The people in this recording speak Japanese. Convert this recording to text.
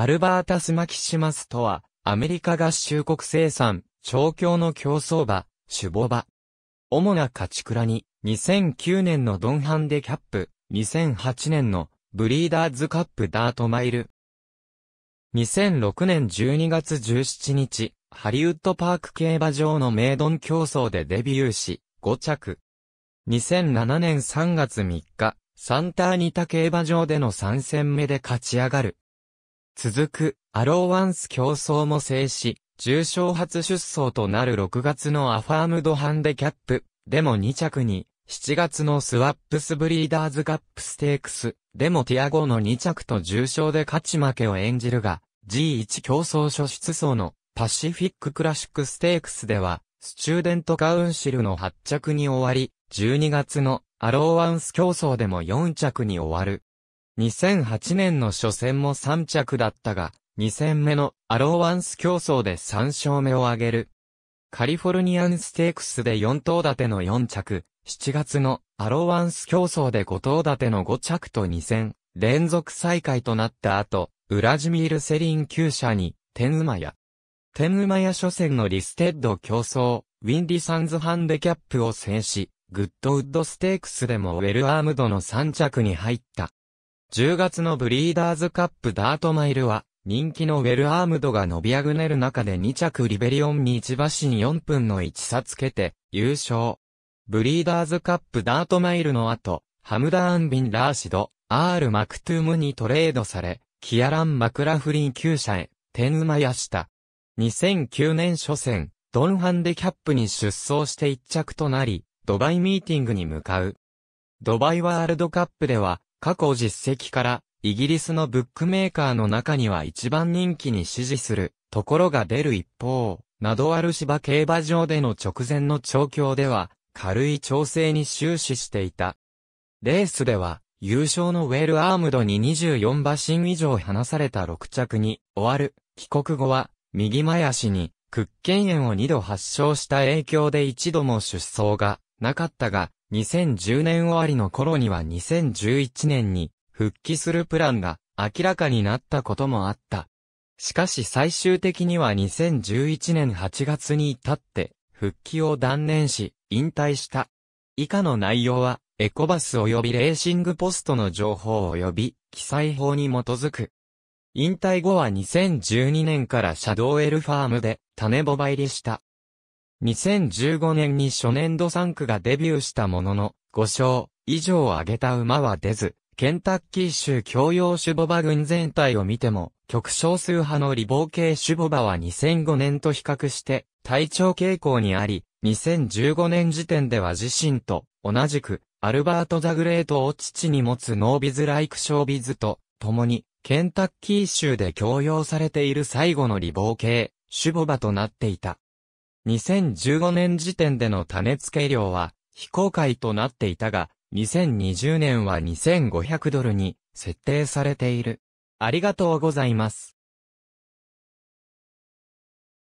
アルバータス・マキシマスとは、アメリカ合衆国生産、調教の競争馬、種母馬。主な勝ち倉に、2009年のドンハンデキャップ、2008年のブリーダーズカップダートマイル。2006年12月17日、ハリウッドパーク競馬場のメイドン競争でデビューし、5着。2007年3月3日、サンターニタ競馬場での3戦目で勝ち上がる。続く、アローワンス競争も制し、重賞初出走となる6月のアファームドハンデキャップ、でも2着に、7月のスワップスブリーダーズカップステークス、でもティアゴの2着と重賞で勝ち負けを演じるが、G1 競争初出走のパシフィッククラシックステークスでは、スチューデントカウンシルの8着に終わり、12月のアローワンス競争でも4着に終わる。2008年の初戦も3着だったが、2戦目のアローワンス競争で3勝目を挙げる。カリフォルニアンステークスで4頭立ての4着、7月のアローワンス競争で5頭立ての5着と2戦、連続再開となった後、ウラジミール・セリン9社に、天馬や、天馬や初戦のリステッド競争、ウィンディサンズハンデキャップを制し、グッドウッドステークスでもウェルアームドの3着に入った。10月のブリーダーズカップダートマイルは、人気のウェルアームドが伸びあぐねる中で2着リベリオンに1馬身4分の1差つけて、優勝。ブリーダーズカップダートマイルの後、ハムダーン・ビン・ラーシド、アール・マクトゥームにトレードされ、キアラン・マクラフリン厩車へ、天馬やした。2009年初戦、ドンハンデキャップに出走して1着となり、ドバイミーティングに向かう。ドバイワールドカップでは、過去実績から、イギリスのブックメーカーの中には一番人気に支持する、ところが出る一方、などある芝競馬場での直前の調教では、軽い調整に終始していた。レースでは、優勝のウェールアームドに24馬身以上離された6着に終わる。帰国後は、右前足に、屈腱炎を2度発症した影響で一度も出走がなかったが、2010年終わりの頃には2011年に復帰するプランが明らかになったこともあった。しかし最終的には2011年8月に至って復帰を断念し引退した。以下の内容はエコバス及びレーシングポストの情報及び記載法に基づく。引退後は2012年からシャドウエルファームで種ボバ入りした。2015年に初年度3区がデビューしたものの、5勝以上を挙げた馬は出ず、ケンタッキー州共用ュボバ群全体を見ても、極少数派のリボー系ュボバは2005年と比較して、体調傾向にあり、2015年時点では自身と同じく、アルバート・ザ・グレートを父に持つノービズ・ライク・ショービズと、共に、ケンタッキー州で強用されている最後のリボー系、ュボバとなっていた。2015年時点での種付け量は非公開となっていたが、2020年は2500ドルに設定されている。ありがとうございます。